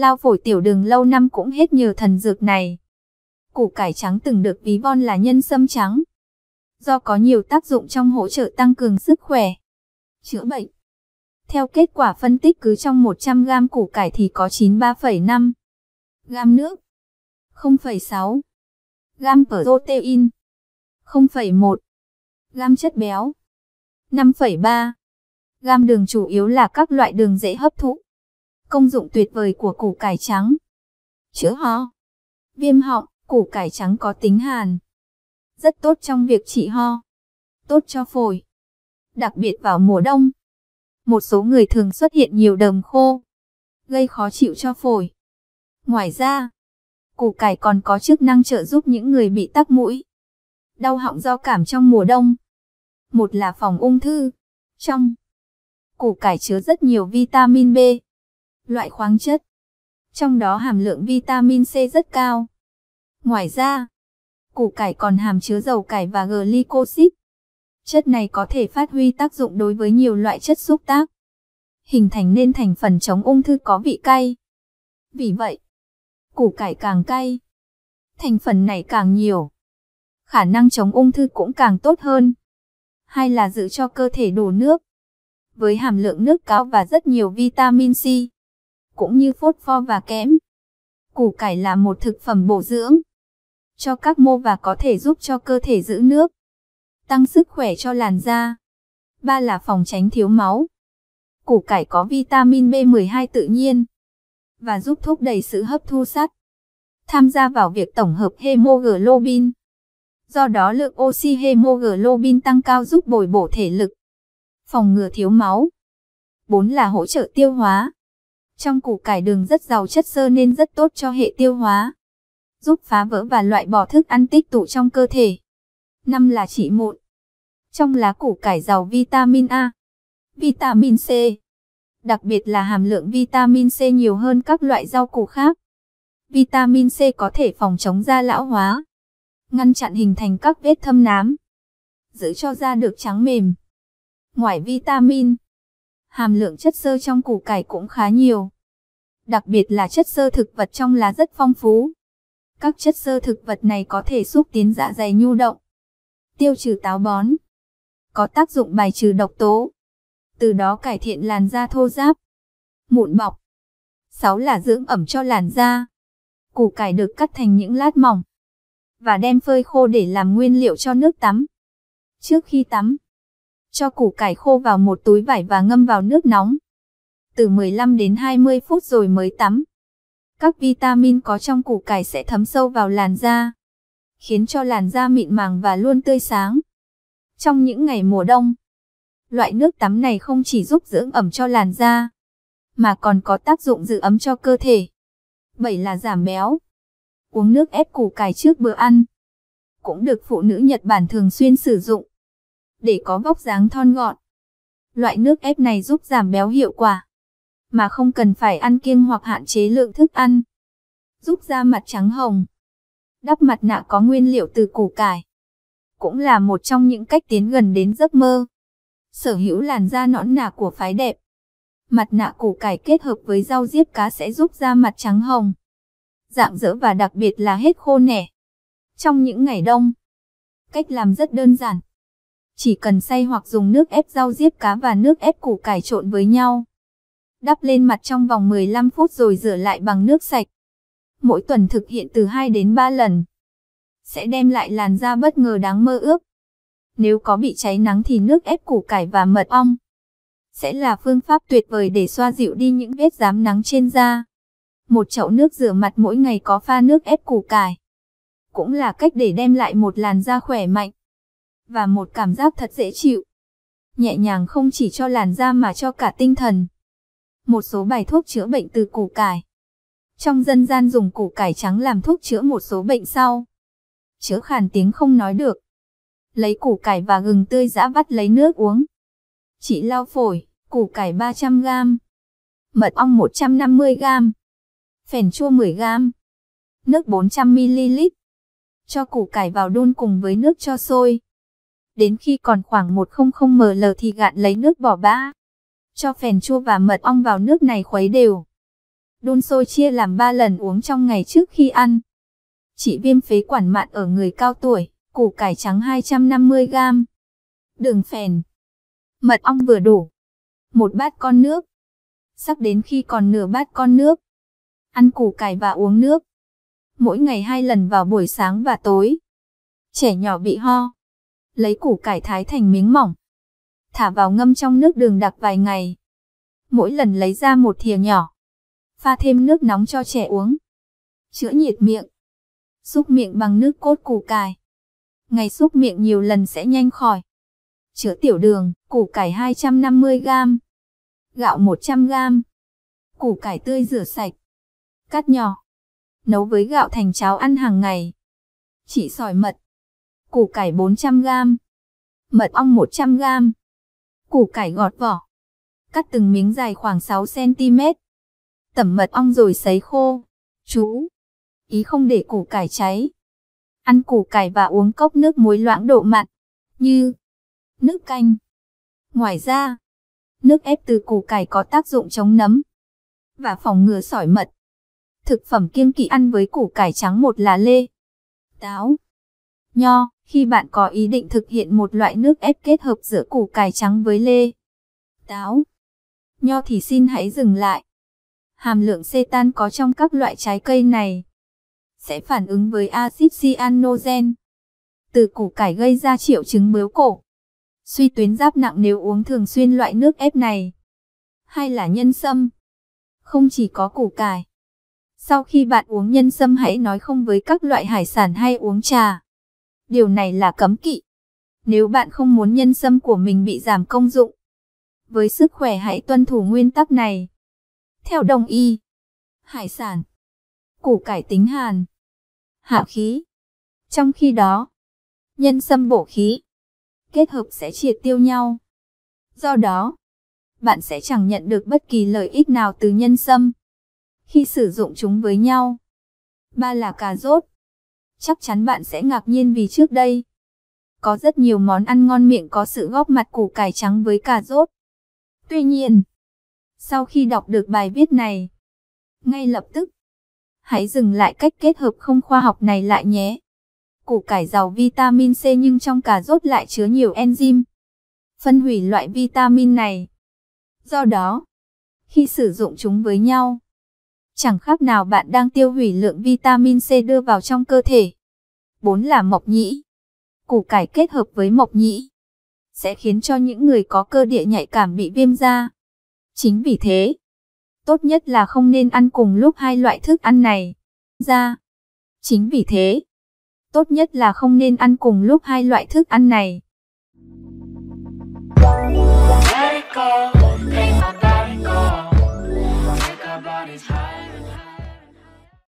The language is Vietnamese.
lao phổi tiểu đường lâu năm cũng hết nhờ thần dược này. Củ cải trắng từng được ví von là nhân sâm trắng. Do có nhiều tác dụng trong hỗ trợ tăng cường sức khỏe, chữa bệnh. Theo kết quả phân tích cứ trong 100 gram củ cải thì có 93,5 gram nước, 0,6 gram protein, 0,1 gram chất béo, 5,3 gram đường chủ yếu là các loại đường dễ hấp thụ công dụng tuyệt vời của củ cải trắng. Chữa ho, viêm họng, củ cải trắng có tính hàn. Rất tốt trong việc trị ho, tốt cho phổi. Đặc biệt vào mùa đông, một số người thường xuất hiện nhiều đờm khô, gây khó chịu cho phổi. Ngoài ra, củ cải còn có chức năng trợ giúp những người bị tắc mũi, đau họng do cảm trong mùa đông. Một là phòng ung thư, trong củ cải chứa rất nhiều vitamin B, loại khoáng chất. Trong đó hàm lượng vitamin C rất cao. Ngoài ra, củ cải còn hàm chứa dầu cải và glycosid. Chất này có thể phát huy tác dụng đối với nhiều loại chất xúc tác, hình thành nên thành phần chống ung thư có vị cay. Vì vậy, củ cải càng cay, thành phần này càng nhiều, khả năng chống ung thư cũng càng tốt hơn. Hay là giữ cho cơ thể đủ nước, với hàm lượng nước cao và rất nhiều vitamin C cũng như phốt pho và kẽm. Củ cải là một thực phẩm bổ dưỡng cho các mô và có thể giúp cho cơ thể giữ nước, tăng sức khỏe cho làn da. Ba là phòng tránh thiếu máu. Củ cải có vitamin B12 tự nhiên và giúp thúc đẩy sự hấp thu sắt, tham gia vào việc tổng hợp hemoglobin. Do đó lượng oxy hemoglobin tăng cao giúp bồi bổ thể lực, phòng ngừa thiếu máu. 4 là hỗ trợ tiêu hóa. Trong củ cải đường rất giàu chất xơ nên rất tốt cho hệ tiêu hóa. Giúp phá vỡ và loại bỏ thức ăn tích tụ trong cơ thể. Năm là chỉ mụn. Trong lá củ cải giàu vitamin A, vitamin C. Đặc biệt là hàm lượng vitamin C nhiều hơn các loại rau củ khác. Vitamin C có thể phòng chống da lão hóa, ngăn chặn hình thành các vết thâm nám, giữ cho da được trắng mềm. Ngoài vitamin hàm lượng chất xơ trong củ cải cũng khá nhiều. Đặc biệt là chất xơ thực vật trong lá rất phong phú. Các chất xơ thực vật này có thể giúp tiến dạ dày nhu động, tiêu trừ táo bón, có tác dụng bài trừ độc tố, từ đó cải thiện làn da thô ráp, mụn mọc. 6 là dưỡng ẩm cho làn da. Củ cải được cắt thành những lát mỏng và đem phơi khô để làm nguyên liệu cho nước tắm. Trước khi tắm, cho củ cải khô vào một túi vải và ngâm vào nước nóng. Từ 15 đến 20 phút rồi mới tắm. Các vitamin có trong củ cải sẽ thấm sâu vào làn da, khiến cho làn da mịn màng và luôn tươi sáng. Trong những ngày mùa đông, loại nước tắm này không chỉ giúp dưỡng ẩm cho làn da, mà còn có tác dụng giữ ấm cho cơ thể. 7 là giảm béo. Uống nước ép củ cải trước bữa ăn cũng được phụ nữ Nhật Bản thường xuyên sử dụng để có vóc dáng thon gọn. Loại nước ép này giúp giảm béo hiệu quả, mà không cần phải ăn kiêng hoặc hạn chế lượng thức ăn. Giúp da mặt trắng hồng. Đắp mặt nạ có nguyên liệu từ củ cải. Cũng là một trong những cách tiến gần đến giấc mơ. Sở hữu làn da nõn nà của phái đẹp. Mặt nạ củ cải kết hợp với rau diếp cá sẽ giúp da mặt trắng hồng. Dạng dỡ và đặc biệt là hết khô nẻ. Trong những ngày đông, cách làm rất đơn giản chỉ cần xay hoặc dùng nước ép rau diếp cá và nước ép củ cải trộn với nhau. Đắp lên mặt trong vòng 15 phút rồi rửa lại bằng nước sạch. Mỗi tuần thực hiện từ 2 đến 3 lần. Sẽ đem lại làn da bất ngờ đáng mơ ước. Nếu có bị cháy nắng thì nước ép củ cải và mật ong sẽ là phương pháp tuyệt vời để xoa dịu đi những vết rám nắng trên da. Một chậu nước rửa mặt mỗi ngày có pha nước ép củ cải. Cũng là cách để đem lại một làn da khỏe mạnh và một cảm giác thật dễ chịu. Nhẹ nhàng không chỉ cho làn da mà cho cả tinh thần. Một số bài thuốc chữa bệnh từ củ cải. Trong dân gian dùng củ cải trắng làm thuốc chữa một số bệnh sau. Chữa khàn tiếng không nói được. Lấy củ cải và gừng tươi giã vắt lấy nước uống. Chỉ lau phổi, củ cải 300g. Mật ong 150g. Phèn chua 10g. Nước 400ml. Cho củ cải vào đun cùng với nước cho sôi. Đến khi còn khoảng 100ml thì gạn lấy nước bỏ bã. Cho phèn chua và mật ong vào nước này khuấy đều. Đun sôi chia làm 3 lần uống trong ngày trước khi ăn. Trị viêm phế quản mạn ở người cao tuổi, củ cải trắng 250g. Đường phèn. Mật ong vừa đủ. Một bát con nước. Sắc đến khi còn nửa bát con nước. Ăn củ cải và uống nước mỗi ngày hai lần vào buổi sáng và tối. Trẻ nhỏ bị ho, lấy củ cải thái thành miếng mỏng. Thả vào ngâm trong nước đường đặc vài ngày. Mỗi lần lấy ra một thìa nhỏ. Pha thêm nước nóng cho trẻ uống. Chữa nhiệt miệng. Xúc miệng bằng nước cốt củ cải. Ngày xúc miệng nhiều lần sẽ nhanh khỏi. Chữa tiểu đường, củ cải 250g. Gạo 100g. Củ cải tươi rửa sạch. Cắt nhỏ. Nấu với gạo thành cháo ăn hàng ngày. Chỉ sỏi mật, củ cải 400g, mật ong 100g, củ cải gọt vỏ. Cắt từng miếng dài khoảng 6cm. Tẩm mật ong rồi sấy khô. Chú! Ý không để củ cải cháy. Ăn củ cải và uống cốc nước muối loãng độ mặn, như nước canh. Ngoài ra, nước ép từ củ cải có tác dụng chống nấm và phòng ngừa sỏi mật. Thực phẩm kiêng kỵ ăn với củ cải trắng một là lê, táo, nho khi bạn có ý định thực hiện một loại nước ép kết hợp giữa củ cải trắng với lê, táo, nho thì xin hãy dừng lại. Hàm lượng cetan có trong các loại trái cây này sẽ phản ứng với axit cyanogen từ củ cải gây ra triệu chứng bướu cổ. Suy tuyến giáp nặng nếu uống thường xuyên loại nước ép này. Hay là nhân sâm. Không chỉ có củ cải. Sau khi bạn uống nhân sâm hãy nói không với các loại hải sản hay uống trà. Điều này là cấm kỵ. Nếu bạn không muốn nhân sâm của mình bị giảm công dụng, với sức khỏe hãy tuân thủ nguyên tắc này. Theo đồng y, hải sản, củ cải tính hàn, hạ khí. Trong khi đó, nhân sâm bổ khí kết hợp sẽ triệt tiêu nhau. Do đó, bạn sẽ chẳng nhận được bất kỳ lợi ích nào từ nhân sâm khi sử dụng chúng với nhau. Ba là cà rốt chắc chắn bạn sẽ ngạc nhiên vì trước đây. Có rất nhiều món ăn ngon miệng có sự góp mặt củ cải trắng với cà rốt. Tuy nhiên, sau khi đọc được bài viết này, ngay lập tức, hãy dừng lại cách kết hợp không khoa học này lại nhé. Củ cải giàu vitamin C nhưng trong cà rốt lại chứa nhiều enzyme, phân hủy loại vitamin này. Do đó, khi sử dụng chúng với nhau, chẳng khác nào bạn đang tiêu hủy lượng vitamin C đưa vào trong cơ thể. 4 là mộc nhĩ. Củ cải kết hợp với mộc nhĩ sẽ khiến cho những người có cơ địa nhạy cảm bị viêm da. Chính vì thế, tốt nhất là không nên ăn cùng lúc hai loại thức ăn này. Da. Chính vì thế, tốt nhất là không nên ăn cùng lúc hai loại thức ăn này.